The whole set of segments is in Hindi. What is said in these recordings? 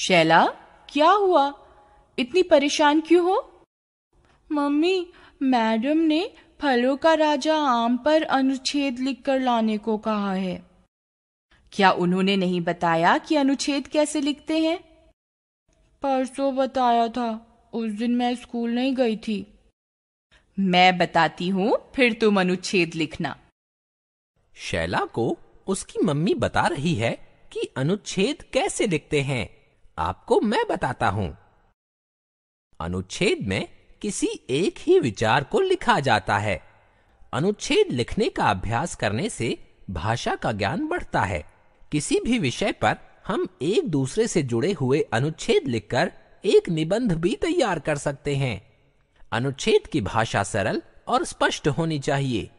शैला क्या हुआ इतनी परेशान क्यों हो मम्मी मैडम ने फलों का राजा आम पर अनुच्छेद लिखकर लाने को कहा है क्या उन्होंने नहीं बताया कि अनुच्छेद कैसे लिखते हैं परसों बताया था उस दिन मैं स्कूल नहीं गई थी मैं बताती हूँ फिर तुम अनुच्छेद लिखना शैला को उसकी मम्मी बता रही है कि अनुच्छेद कैसे लिखते हैं आपको मैं बताता हूं अनुच्छेद में किसी एक ही विचार को लिखा जाता है अनुच्छेद लिखने का अभ्यास करने से भाषा का ज्ञान बढ़ता है किसी भी विषय पर हम एक दूसरे से जुड़े हुए अनुच्छेद लिखकर एक निबंध भी तैयार कर सकते हैं अनुच्छेद की भाषा सरल और स्पष्ट होनी चाहिए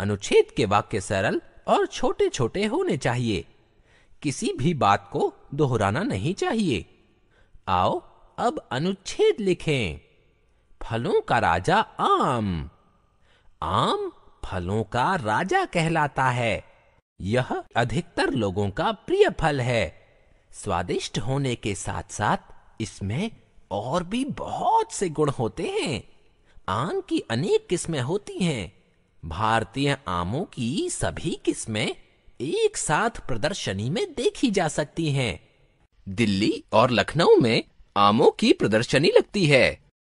अनुच्छेद के वाक्य सरल और छोटे छोटे होने चाहिए किसी भी बात को दोहराना नहीं चाहिए आओ अब अनुच्छेद लिखें फलों का राजा आम आम फलों का राजा कहलाता है यह अधिकतर लोगों का प्रिय फल है स्वादिष्ट होने के साथ साथ इसमें और भी बहुत से गुण होते हैं आम की अनेक किस्में होती हैं भारतीय आमों की सभी किस्में एक साथ प्रदर्शनी में देखी जा सकती हैं। दिल्ली और लखनऊ में आमों की प्रदर्शनी लगती है